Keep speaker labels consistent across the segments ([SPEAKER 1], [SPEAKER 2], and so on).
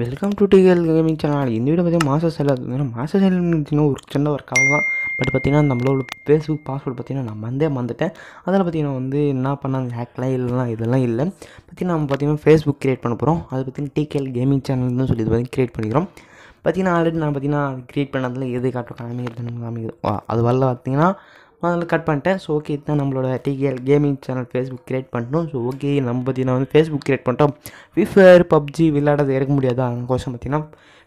[SPEAKER 1] welcome to DL gaming channel இந்த video பார்த்தீங்கன்னா மாச செல் ஏன்னா மாச சேல் பார்த்தீங்கன்னா ஒரு சின்ன ஒரு கவலை தான் பட் பார்த்தீங்கன்னா நம்மளோட ஃபேஸ்புக் பாஸ்வேர்டு பார்த்தீங்கன்னா நான் வந்தே மறந்துட்டேன் அதில் பார்த்தீங்கன்னா வந்து என்ன பண்ணாங்க ஹேக்லாம் இல்லைனா இதெல்லாம் இல்லை பார்த்தீங்கன்னா நம்ம பார்த்தீங்கன்னா ஃபேஸ்புக் கிரியேட் பண்ண போகிறோம் அதை பார்த்தீங்கன்னா டிகேஎல் கேமிங் சேனல்னு சொல்லி இது பார்த்தீங்கன்னா க்ரியேட் பண்ணிக்கிறோம் பார்த்தீங்கன்னா ஆல்ரெடி நான் பார்த்தீங்கன்னா க்ரியேட் பண்ணதில் எது காட்டும் காமிக்கிறது காமிக்கிறது அது வரல பார்த்தீங்கன்னா அதனால் கட் பண்ணிட்டேன் ஸோ ஓகே இதுதான் நம்மளோட TKL gaming channel Facebook create பண்ணோம் ஸோ ஓகே நம்ம நான் வந்து ஃபேஸ்புக் க்ரியேட் பண்ணிட்டோம் ஃப்ரீ ஃபயர் பப்ஜி விளையாடுறது இறக்க முடியாது அந்த கோஷம் பார்த்தீங்கன்னா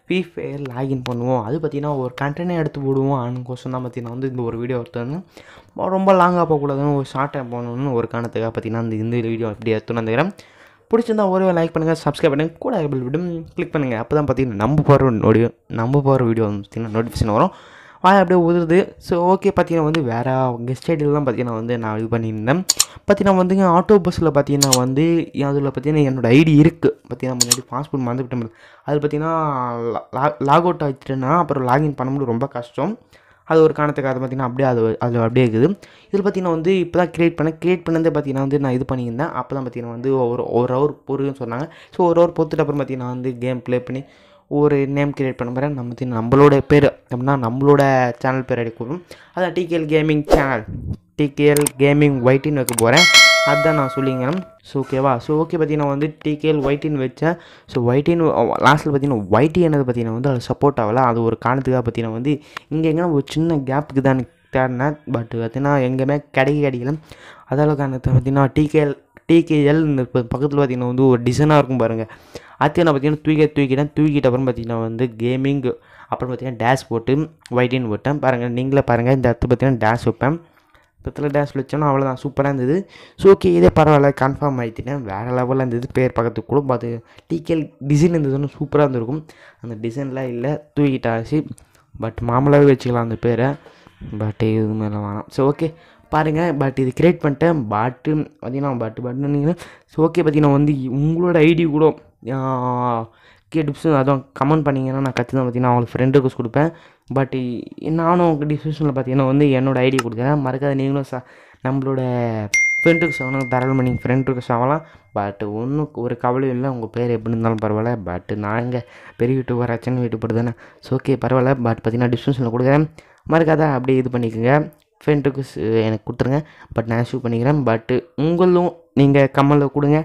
[SPEAKER 1] ஃப்ரீ ஃபயர் லாகின் பண்ணுவோம் அது பார்த்திங்கன்னா ஒரு கண்டென்ட் எடுத்து போடுவோம் அதுக்கோசம் தான் பார்த்திங்கன்னா வந்து இந்த ஒரு வீடியோ ஒருத்தர் ரொம்ப லாங்காக போகக்கூடாதுன்னு ஒரு ஷார்ட் டைம் போகணும்னு ஒரு காரணத்துக்காக பார்த்திங்கன்னா இந்த இந்த வீடியோ இப்படி எடுத்துன்னு வந்துக்கிறேன் பிடிச்சிருந்தா ஒரே லைக் பண்ணுங்கள் சப்ஸ்கிரைப் பண்ணுங்கள் கூட பில் விடும் கிளிக் பண்ணுங்கள் அப்போ தான் பார்த்திங்கன்னா நம்ம போகிற நோடியோ நம்ம போகிற வீடியோ வந்து பார்த்திங்கன்னா நோட்டிஃபிகேஷன் வரும் வாய் அப்படியே உதிருது ஸோ ஓகே பார்த்தீங்கன்னா வந்து வேறு கெஸ்ட் தான் பார்த்தீங்கன்னா வந்து நான் இது பண்ணியிருந்தேன் பார்த்தீங்கன்னா வந்துங்க ஆட்டோ பஸ்ஸில் பார்த்தீங்கன்னா வந்து அதில் பார்த்தீங்கன்னா என்னோடய ஐடி இருக்குது பார்த்தீங்கன்னா முன்னாடி பாஸ்போர்ட் மறந்துவிட்டேன் அது பார்த்தீங்கன்னா லாக் அவுட் ஆகிட்டுன்னா அப்புறம் லாகின் பண்ண முடியும் ரொம்ப கஷ்டம் அது ஒரு காரணத்துக்காக பார்த்திங்கன்னா அப்படியே அது அது அப்படியே இருக்குது இதில் பார்த்தீங்கன்னா வந்து இப்போ தான் க்ரியேட் பண்ணேன் க்ரியேட் பண்ணதே பார்த்தீங்கன்னா வந்து நான் இது பண்ணியிருந்தேன் அப்போ தான் பார்த்திங்கன்னா வந்து ஒரு ஒரு ஹவர் பொறுன்னு சொன்னாங்க ஸோ ஒரு ஹவர் பொறுத்துட்டு அப்புறம் பார்த்திங்கன்னா வந்து கேம் ப்ளே பண்ணி ஒரு நேம் கிரியேட் பண்ண போகிறேன் நம்ம நம்மளோட பேர் அப்படின்னா நம்மளோட சேனல் பேர் எடுக்கணும் அதான் TKL gaming channel TKL gaming ஒயிட்டின்னு வைக்க போகிறேன் அதுதான் நான் சொல்லிங்கிறேன் ஸோ ஓகேவா ஸோ ஓகே பார்த்தீங்கன்னா வந்து டிகேஎல் ஒயிட்டின் வச்சேன் ஸோ ஒயிட்டின் லாஸ்ட்டில் பார்த்தீங்கன்னா ஒயிட்டி என்னது பார்த்தீங்கன்னா வந்து அது சப்போர்ட் ஆகலை அது ஒரு காரணத்துக்காக பார்த்தீங்கன்னா வந்து இங்கே எங்கேனா ஒரு சின்ன கேப்புக்கு தான் தேடினேன் பட் பார்த்தீங்கன்னா எங்கேயுமே கிடைக்க கிடைக்கல அதால் காரணத்தை பார்த்தீங்கன்னா டிகேஎல் டிகேஎல் இந்த பக்கத்தில் பார்த்தீங்கன்னா வந்து ஒரு டிசைனாக இருக்கும் பாருங்கள் அடுத்து நான் பார்த்தீங்கன்னா தூக்கி தூக்கிட்டேன் தூக்கிட்ட அப்புறம் பார்த்தீங்கன்னா வந்து கேமிங் அப்புறம் பார்த்திங்கன்னா டேஷ் போட்டு ஒயிட்டின் போட்டேன் பாருங்கள் நீங்களே பாருங்கள் இந்த இடத்து பார்த்தீங்கன்னா டேஷ் வைப்பேன் பத்தில் டேஷ் வச்சோன்னா அவ்வளோதான் சூப்பராக இருந்தது ஸோ ஓகே இதே பரவாயில்ல கன்ஃபார்ம் ஆகிட்டேன் வேறு லெவலில் இருந்தது பேர் பக்கத்துக்கு கூட பார்த்து டீக்கல் டிசைன் இருந்ததுன்னு சூப்பராக இருந்திருக்கும் அந்த டிசைன்லாம் இல்லை தூக்கிட்டாச்சு பட் மாமலாகவே வச்சுக்கலாம் அந்த பேரை பட் இது மேலே வேணாம் ஸோ ஓகே பாருங்கள் பட் இது கிரியேட் பண்ணிட்டேன் பாட்டு பார்த்தீங்கன்னா பாட்டு பாட்டுன்னு ஸோ ஓகே பார்த்தீங்கன்னா வந்து உங்களோட ஐடி கூட கே டிப்ஸும் அதுவும் கமெண்ட் பண்ணிங்கன்னா நான் கற்று தான் பார்த்தீங்கன்னா அவங்களுக்கு ஃப்ரெண்டு கொடுப்பேன் பட் நானும் உங்கள் டிஸ்கிரிப்ஷனில் பார்த்தீங்கன்னா வந்து என்னோடய ஐடியா கொடுக்குறேன் மறக்காத நீங்களும் ச நம்மளோட ஃப்ரெண்ட் ரிக்வஸ்ட் ஆகணும் தாராளமாக நீங்கள் ஃப்ரெண்ட் ரிக்வஸ்ட் ஆகலாம் பட் ஒன்றும் ஒரு கவலையும் இல்லை உங்கள் பேர் எப்படி இருந்தாலும் பரவாயில்ல பட் நாங்கள் பெரிய யூடியூபர் ஆச்சுன்னு யூடியூபர் தானே ஸோ ஓகே பரவாயில்ல பட் பார்த்திங்கன்னா டிஸ்கிரிப்ஷனில் கொடுக்குறேன் மறக்காத அப்படியே இது பண்ணிக்கோங்க ஃப்ரெண்ட் ரிக்வஸ்ட் எனக்கு கொடுத்துருங்க பட் நான் ஷூ பண்ணிக்கிறேன் பட் உங்களும் நீங்கள் கமலில் கொடுங்க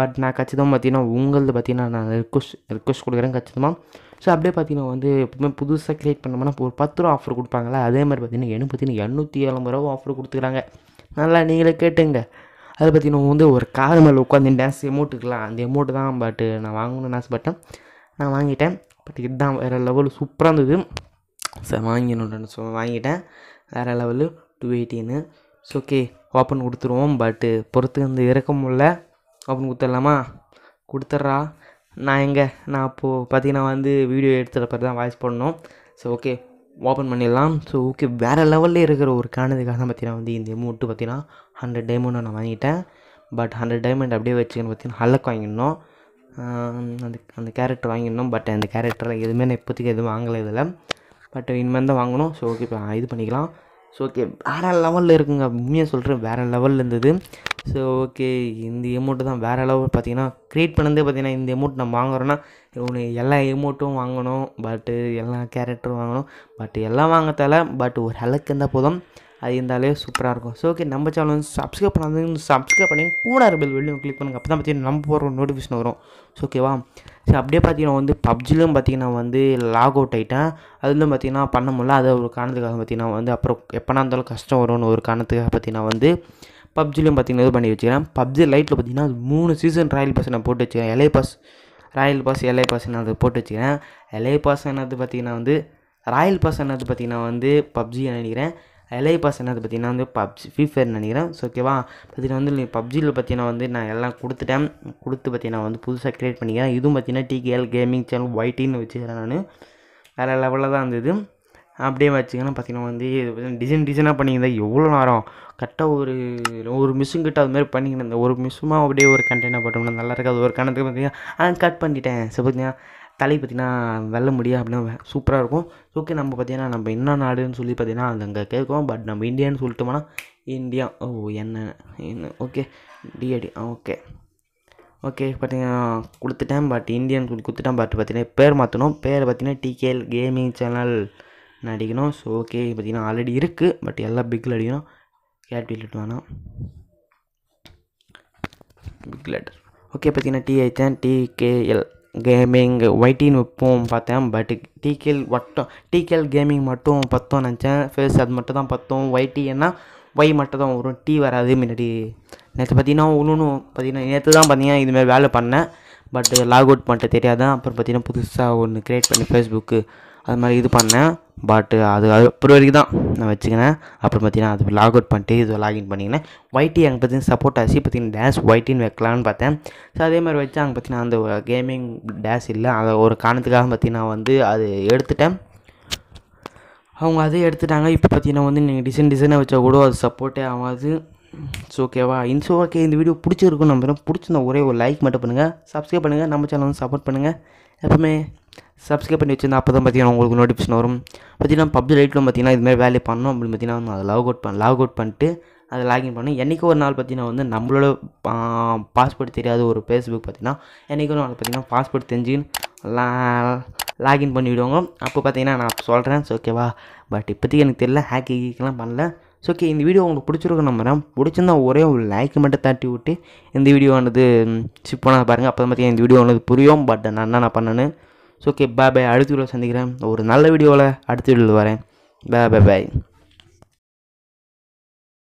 [SPEAKER 1] பட் நான் கச்சிதமாக பார்த்தீங்கன்னா உங்களது பார்த்தீங்கன்னா நான் ரிக்வஸ்ட் ரிக்வஸ்ட் கொடுக்குறேன் கச்சிதமாக ஸோ அப்படியே பார்த்தீங்கன்னா வந்து எப்பவுமே புதுசாக க்ரியேட் பண்ணோம்னா ஒரு பத்து ரூபா ஆஃபர் கொடுப்பாங்கல்ல அதே மாதிரி பார்த்தீங்கன்னா எனக்கு பார்த்தீங்கன்னா எண்ணூற்றி ஏழம்பது ரூபா ஆஃபர் கொடுத்துக்கிறாங்க நல்லா நீங்களே கேட்டுங்க அது பார்த்தீங்கன்னா வந்து ஒரு கார் மேலே உட்காந்து டான்ஸ் எமௌண்ட்டுக்கலாம் அந்த எமௌண்ட்டு தான் பட்டு நான் வாங்கணும்னு ஆசைப்பட்டேன் நான் வாங்கிட்டேன் பட் இதுதான் வேறு லெவல் சூப்பராக இருந்தது சார் வாங்கினோன்னு சொ வாங்கிட்டேன் வேறு லெவலு டூ எயிட்டின்னு ஸோ ஓகே ஓப்பன் கொடுத்துருவோம் பட்டு பொறுத்து வந்து இறக்க அப்படின்னு கொடுத்துடலாமா கொடுத்துட்றா நான் எங்கே நான் அப்போது பார்த்தீங்கன்னா வந்து வீடியோ எடுத்துகிட்ட தான் வாய்ஸ் பண்ணணும் ஸோ ஓகே ஓப்பன் பண்ணிடலாம் ஸோ ஓகே வேறு லெவலில் இருக்கிற ஒரு காரணத்துக்காக தான் பார்த்தீங்கன்னா வந்து இந்த மூட்டு பார்த்தீங்கன்னா ஹண்ட்ரட் டைமண்ட் நான் வாங்கிட்டேன் பட் ஹண்ட்ரட் டைமண்ட் அப்படியே வச்சுக்கன்னு பார்த்தீங்கன்னா ஹலக் வாங்கிடணும் அந்த அந்த கேரக்டர் வாங்கிடணும் பட் அந்த கேரக்டரில் எதுவுமே நான் இப்போதைக்கு எதுவும் வாங்கலை இதில் பட் இனிமேல் தான் வாங்கணும் ஸோ ஓகே இப்போ இது பண்ணிக்கலாம் ஸோ ஓகே வேறு லெவலில் இருக்குங்க உண்மையாக சொல்கிறேன் வேறு லெவலில் இருந்தது ஸோ ஓகே இந்த எமௌண்ட்டு தான் வேறு அளவு பார்த்தீங்கன்னா க்ரியேட் பண்ணதே பார்த்தீங்கன்னா இந்த எமௌண்ட் நம்ம வாங்குறோன்னா ஒன்று எல்லா எமௌண்ட்டும் வாங்கணும் பட்டு எல்லா கேரக்டரும் வாங்கணும் பட் எல்லாம் வாங்கத்தால பட் ஒரு அளவுக்கு இருந்தால் போதும் அது இருந்தாலே சூப்பராக இருக்கும் ஸோ ஓகே நம்ம சேனல் வந்து சப்ஸ்கிரைப் பண்ணாதீங்க சப்ஸ்கிரைப் பண்ணி கூட பெல் வெளியும் கிளிக் பண்ணுங்கள் அப்போ தான் பார்த்தீங்கன்னா நம்ம போகிற நோட்டிஃபிகேஷன் வரும் ஸோ ஓகேவா ஸோ அப்படியே பார்த்தீங்கன்னா வந்து பப்ஜிலும் பார்த்தீங்கன்னா வந்து லாக் அவுட் ஆகிட்டேன் அதுலேயும் பார்த்தீங்கன்னா பண்ண முடியல அது ஒரு காரணத்துக்காக பார்த்தீங்கன்னா வந்து அப்புறம் எப்போனா இருந்தாலும் கஷ்டம் வரும்னு ஒரு காரணத்துக்காக பார்த்தீங்கன்னா வந்து பப்ஜிலையும் பார்த்தீங்கன்னா இது பண்ணி வச்சுக்கிறேன் பப்ஜி லைட்டில் பார்த்திங்கன்னா மூணு சீசன் ராயல் பாஸ் நான் போட்டு வச்சுக்கிறேன் elite pass royal pass elite pass நான் அதை போட்டு வச்சுக்கிறேன் எல்ஐ பாஸ் என்னது பார்த்திங்கன்னா வந்து ராயல் பாஸ் என்னது பார்த்திங்கன்னா வந்து பப்ஜி நினைக்கிறேன் எலை பாஸ் என்னது பார்த்திங்கன்னா வந்து பப்ஜி ஃப்ரீ ஃபயர் நினைக்கிறேன் ஸோ ஓகேவா பார்த்திங்கன்னா வந்து பப்ஜியில் பார்த்திங்கன்னா வந்து நான் எல்லாம் கொடுத்துட்டேன் கொடுத்து பார்த்தீங்கன்னா வந்து புதுசாக க்ரியேட் பண்ணிக்கிறேன் இதுவும் பார்த்தீங்கன்னா டிகேஎல் கேமிங் சேனல் ஒயிட்டின்னு வச்சுக்கிறேன் நான் வேறு லெவலில் தான் இருந்தது அப்படியே வச்சுக்கணும் பார்த்திங்கன்னா வந்து டிசைன் டிசைனாக பண்ணியிருந்தேன் எவ்வளோ நேரம் கரெக்டாக ஒரு ஒரு மிஷுங்கிட்ட அது மாதிரி பண்ணிக்கணும் ஒரு மிஷுமா அப்படியே ஒரு கண்டெய்னர் போட்டோம்னா நல்லா இருக்காது ஒரு கணத்துக்கு பார்த்தீங்கன்னா ஆ கட் பண்ணிட்டேன் சரி பார்த்தீங்கன்னா தலை பார்த்தீங்கன்னா வெல்ல முடியும் அப்படின்னா சூப்பராக இருக்கும் ஓகே நம்ம பார்த்தீங்கன்னா நம்ம என்ன நாடுன்னு சொல்லி பார்த்தீங்கன்னா அது அங்கே கேட்கும் பட் நம்ம இந்தியான்னு சொல்லிட்டோம்னா இந்தியா ஓ என்ன என்ன ஓகே டிஎடி ஓகே ஓகே பார்த்தீங்கன்னா கொடுத்துட்டேன் பட் இந்தியன் சொல்லி கொடுத்துட்டேன் பட் பார்த்தீங்கன்னா பேர் மாற்றணும் பேர் பார்த்தீங்கன்னா டிகேஎல் கேமிங் சேனல் அடிக்கணும் ஸோ ஓகே பார்த்தீங்கன்னா ஆல்ரெடி இருக்குது பட் எல்லா பிக்கில் அடிக்கணும் கேபிட்டல் லெட்டர் வேணாம் பிக் லெட்டர் ஓகே பார்த்தீங்கன்னா டி ஐத்தேன் டிகேஎல் கேமிங் ஒயிட்டின்னு வைப்போம் பார்த்தேன் பட் டிகேஎல் மட்டும் டிகேஎல் கேமிங் மட்டும் பத்தோம் நினச்சேன் ஃபேஸ் அது மட்டும் தான் பத்தோம் ஒயிட்டின்னா ஒய் மட்டும் தான் வரும் டீ வராது முன்னாடி நேற்று பார்த்தீங்கன்னா ஒன்று பார்த்தீங்கன்னா நேற்று தான் பார்த்தீங்கன்னா இதுமாதிரி வேலை பண்ணேன் பட் லாக் அவுட் பண்ணிட்டு தெரியாதான் அப்புறம் பார்த்தீங்கன்னா புதுசாக ஒன்று க்ரியேட் பண்ணி ஃபேஸ்புக்கு அது மாதிரி இது பண்ணேன் பட்டு அது அது அப்புறம் வரைக்கும் தான் நான் வச்சுக்கினேன் அப்புறம் பார்த்தீங்கன்னா அது லாக் அவுட் பண்ணிட்டு இது லாகின் பண்ணிக்கினேன் ஒயிட்டி அங்கே பார்த்தீங்கன்னா சப்போர்ட் ஆச்சு பார்த்தீங்கன்னா டேஷ் ஒயிட்டின்னு வைக்கலான்னு பார்த்தேன் ஸோ அதே மாதிரி வச்சு அங்கே பார்த்தீங்கன்னா அந்த கேமிங் டேஷ் இல்லை அதை ஒரு காரணத்துக்காக பார்த்தீங்கன்னா வந்து அது எடுத்துட்டேன் அவங்க அதே எடுத்துட்டாங்க இப்போ பார்த்தீங்கன்னா வந்து நீங்கள் டிசைன் டிசைனாக வச்சா கூட அது சப்போர்ட்டே ஆகாது ஸோ ஓகேவா இன்ஸ் ஓகே இந்த வீடியோ பிடிச்சிருக்கும் நம்புகிறேன் பிடிச்சிருந்தா ஒரே ஒரு லைக் மட்டும் பண்ணுங்கள் சப்ஸ்கிரைப் பண்ணுங்கள் நம்ம சேனல் வந்து சப்போர்ட் பண்ணுங்கள் எப்போவுமே சப்ஸ்கிரைப் பண்ணி வச்சுருந்தா அப்போ தான் பார்த்தீங்கன்னா உங்களுக்கு நோட்டிஃபிகேஷன் வரும் பார்த்தீங்கன்னா பப்ஜி லைட்டில் பார்த்தீங்கன்னா இதுமாதிரி வேலை பண்ணோம் அப்படின்னு பார்த்தீங்கன்னா அதை லாக் அவுட் பண்ண லாக் அவுட் பண்ணிட்டு அதை லாகின் பண்ணி என்றைக்கு ஒரு நாள் பார்த்தீங்கன்னா வந்து நம்மளோட பாஸ்போர்ட் தெரியாத ஒரு ஃபேஸ்புக் பார்த்தீங்கன்னா என்றைக்கு ஒரு நாள் பார்த்தீங்கன்னா பாஸ்போர்ட் தெரிஞ்சு லா லாகின் பண்ணிவிடுவாங்க அப்போ பார்த்தீங்கன்னா நான் சொல்கிறேன் ஸோ ஓகேவா பட் இப்போதைக்கு எனக்கு தெரியல ஹேக்கி ஹேக்கெலாம் பண்ணல ஸோ ஓகே இந்த வீடியோ உங்களுக்கு பிடிச்சிருக்க நம்புகிறேன் பிடிச்சிருந்தா ஒரே ஒரு லைக் மட்டும் தட்டி விட்டு இந்த வீடியோ வந்து ஷிப் பண்ணால் பாருங்கள் அப்போ தான் பார்த்தீங்கன்னா இந்த வீடியோ வந்து புரியும் பட் நான் என்ன நான் பண்ணேன்னு ஸோ ஓகே பாய் பாய் அடுத்த வீடியோவில் சந்திக்கிறேன் ஒரு நல்ல வீடியோவில் அடுத்த வீடியோவில் வரேன் பாய் பாய் பாய்